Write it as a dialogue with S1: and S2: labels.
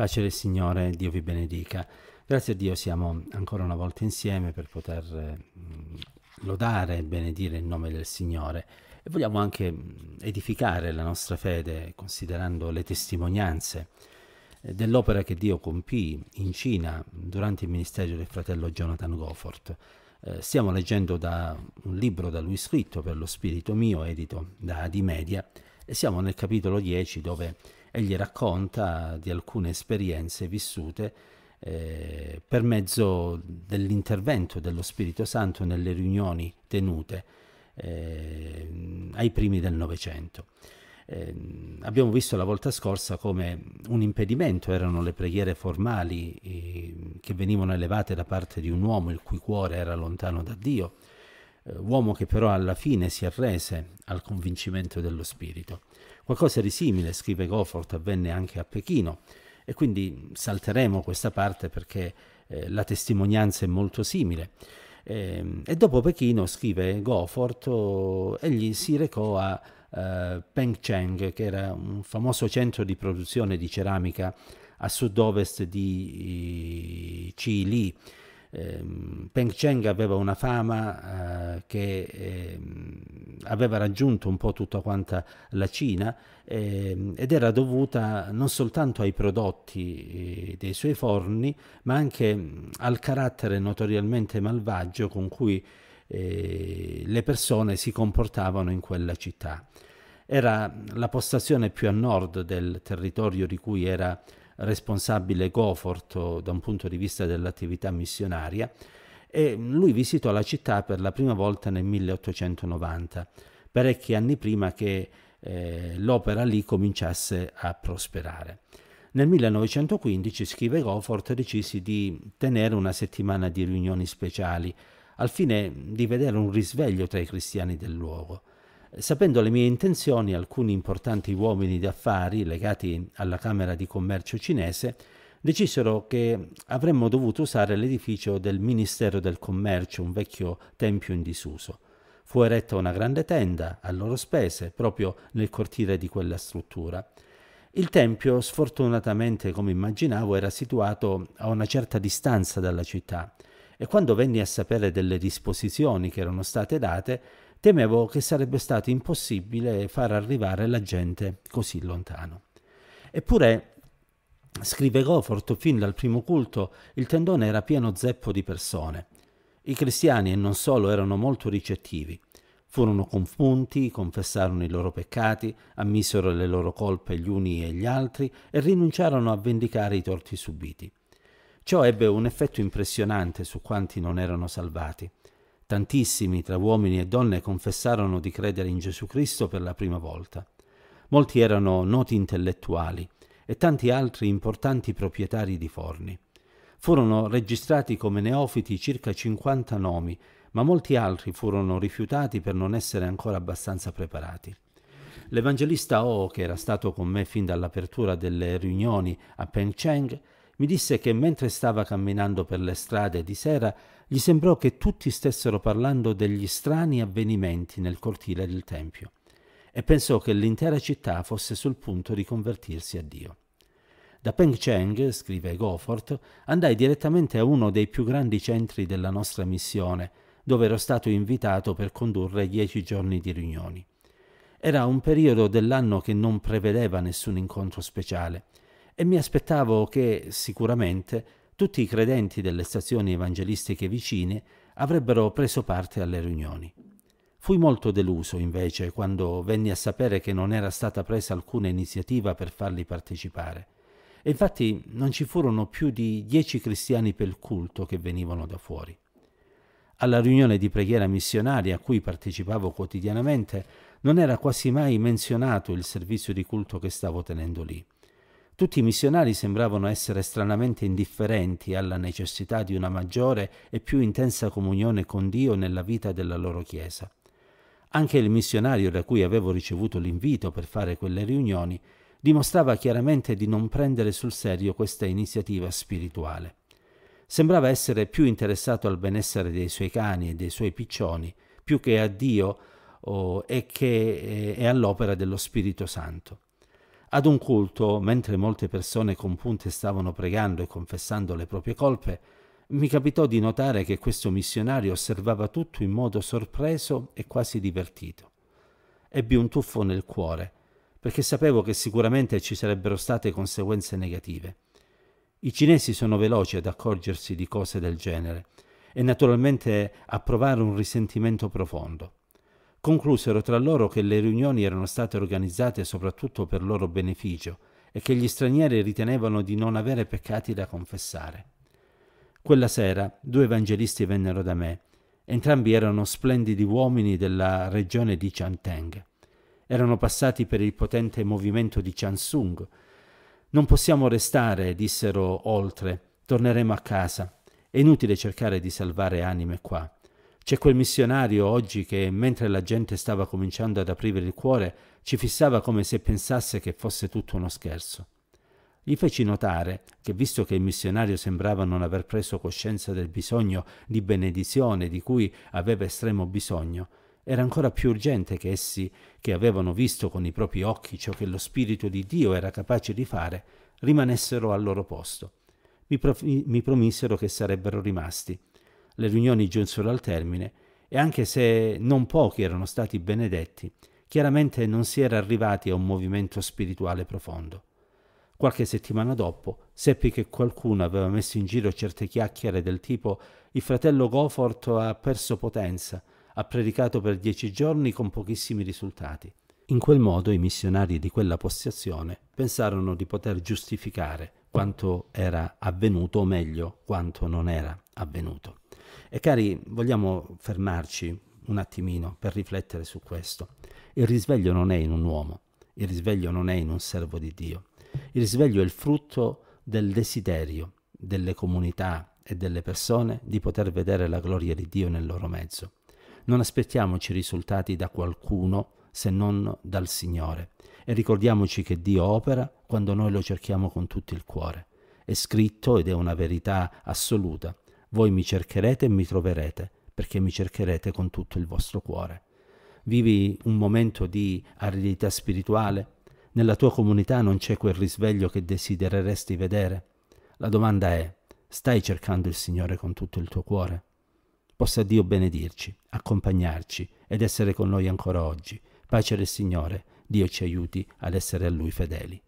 S1: Pace del Signore, Dio vi benedica. Grazie a Dio siamo ancora una volta insieme per poter mm, lodare e benedire il nome del Signore. E vogliamo anche mm, edificare la nostra fede considerando le testimonianze eh, dell'opera che Dio compì in Cina durante il ministero del fratello Jonathan Gofford. Eh, stiamo leggendo da un libro da lui scritto per lo spirito mio, edito da Adi Media, e siamo nel capitolo 10 dove egli racconta di alcune esperienze vissute eh, per mezzo dell'intervento dello Spirito Santo nelle riunioni tenute eh, ai primi del Novecento. Eh, abbiamo visto la volta scorsa come un impedimento erano le preghiere formali eh, che venivano elevate da parte di un uomo il cui cuore era lontano da Dio, eh, uomo che però alla fine si arrese al convincimento dello spirito. Qualcosa di simile, scrive Gofford, avvenne anche a Pechino e quindi salteremo questa parte perché eh, la testimonianza è molto simile. E, ehm, e dopo Pechino, scrive Gofford, oh, egli si recò a eh, Pengcheng, che era un famoso centro di produzione di ceramica a sud-ovest di Chili. Eh, ehm, Pengcheng aveva una fama eh, che eh, aveva raggiunto un po' tutta quanta la Cina eh, ed era dovuta non soltanto ai prodotti eh, dei suoi forni, ma anche mm, al carattere notoriamente malvagio con cui eh, le persone si comportavano in quella città. Era la postazione più a nord del territorio di cui era responsabile Goforth eh, da un punto di vista dell'attività missionaria e lui visitò la città per la prima volta nel 1890, parecchi anni prima che eh, l'opera lì cominciasse a prosperare. Nel 1915, scrive Gofford, decisi di tenere una settimana di riunioni speciali al fine di vedere un risveglio tra i cristiani del luogo. Sapendo le mie intenzioni, alcuni importanti uomini d'affari legati alla Camera di Commercio cinese decisero che avremmo dovuto usare l'edificio del Ministero del Commercio, un vecchio tempio in disuso. Fu eretta una grande tenda, a loro spese, proprio nel cortile di quella struttura. Il tempio, sfortunatamente, come immaginavo, era situato a una certa distanza dalla città e quando venni a sapere delle disposizioni che erano state date, temevo che sarebbe stato impossibile far arrivare la gente così lontano. Eppure Scrive Gofort, fin dal primo culto il tendone era pieno zeppo di persone. I cristiani e non solo erano molto ricettivi. Furono compunti, confessarono i loro peccati, ammisero le loro colpe gli uni e gli altri e rinunciarono a vendicare i torti subiti. Ciò ebbe un effetto impressionante su quanti non erano salvati. Tantissimi tra uomini e donne confessarono di credere in Gesù Cristo per la prima volta. Molti erano noti intellettuali, e tanti altri importanti proprietari di forni. Furono registrati come neofiti circa 50 nomi, ma molti altri furono rifiutati per non essere ancora abbastanza preparati. L'evangelista O, oh, che era stato con me fin dall'apertura delle riunioni a Pengcheng, mi disse che mentre stava camminando per le strade di sera gli sembrò che tutti stessero parlando degli strani avvenimenti nel cortile del Tempio e pensò che l'intera città fosse sul punto di convertirsi a Dio. Da Peng Cheng, scrive Gofort, andai direttamente a uno dei più grandi centri della nostra missione, dove ero stato invitato per condurre dieci giorni di riunioni. Era un periodo dell'anno che non prevedeva nessun incontro speciale e mi aspettavo che, sicuramente, tutti i credenti delle stazioni evangelistiche vicine avrebbero preso parte alle riunioni. Fui molto deluso, invece, quando venni a sapere che non era stata presa alcuna iniziativa per farli partecipare. E infatti non ci furono più di dieci cristiani per culto che venivano da fuori. Alla riunione di preghiera missionaria a cui partecipavo quotidianamente non era quasi mai menzionato il servizio di culto che stavo tenendo lì. Tutti i missionari sembravano essere stranamente indifferenti alla necessità di una maggiore e più intensa comunione con Dio nella vita della loro Chiesa. Anche il missionario da cui avevo ricevuto l'invito per fare quelle riunioni dimostrava chiaramente di non prendere sul serio questa iniziativa spirituale. Sembrava essere più interessato al benessere dei suoi cani e dei suoi piccioni, più che a Dio oh, e, che, e all'opera dello Spirito Santo. Ad un culto, mentre molte persone compunte stavano pregando e confessando le proprie colpe, mi capitò di notare che questo missionario osservava tutto in modo sorpreso e quasi divertito. Ebbi un tuffo nel cuore perché sapevo che sicuramente ci sarebbero state conseguenze negative. I cinesi sono veloci ad accorgersi di cose del genere e naturalmente a provare un risentimento profondo. Conclusero tra loro che le riunioni erano state organizzate soprattutto per loro beneficio e che gli stranieri ritenevano di non avere peccati da confessare. Quella sera due evangelisti vennero da me. Entrambi erano splendidi uomini della regione di Chanteng erano passati per il potente movimento di Chansung. Non possiamo restare, dissero oltre, torneremo a casa. È inutile cercare di salvare anime qua. C'è quel missionario oggi che, mentre la gente stava cominciando ad aprire il cuore, ci fissava come se pensasse che fosse tutto uno scherzo. Gli feci notare che, visto che il missionario sembrava non aver preso coscienza del bisogno di benedizione di cui aveva estremo bisogno, era ancora più urgente che essi, che avevano visto con i propri occhi ciò che lo Spirito di Dio era capace di fare, rimanessero al loro posto. Mi, pro- mi promisero che sarebbero rimasti. Le riunioni giunsero al termine e anche se non pochi erano stati benedetti, chiaramente non si era arrivati a un movimento spirituale profondo. Qualche settimana dopo seppi che qualcuno aveva messo in giro certe chiacchiere del tipo il fratello Gofort ha perso potenza, ha predicato per dieci giorni con pochissimi risultati. In quel modo i missionari di quella postazione pensarono di poter giustificare quanto era avvenuto, o meglio, quanto non era avvenuto. E cari, vogliamo fermarci un attimino per riflettere su questo. Il risveglio non è in un uomo, il risveglio non è in un servo di Dio. Il risveglio è il frutto del desiderio delle comunità e delle persone di poter vedere la gloria di Dio nel loro mezzo non aspettiamoci risultati da qualcuno se non dal Signore e ricordiamoci che Dio opera quando noi lo cerchiamo con tutto il cuore. È scritto ed è una verità assoluta. Voi mi cercherete e mi troverete perché mi cercherete con tutto il vostro cuore. Vivi un momento di aridità spirituale? Nella tua comunità non c'è quel risveglio che desidereresti vedere? La domanda è, stai cercando il Signore con tutto il tuo cuore? Possa Dio benedirci, accompagnarci ed essere con noi ancora oggi. Pace del Signore, Dio ci aiuti ad essere a Lui fedeli.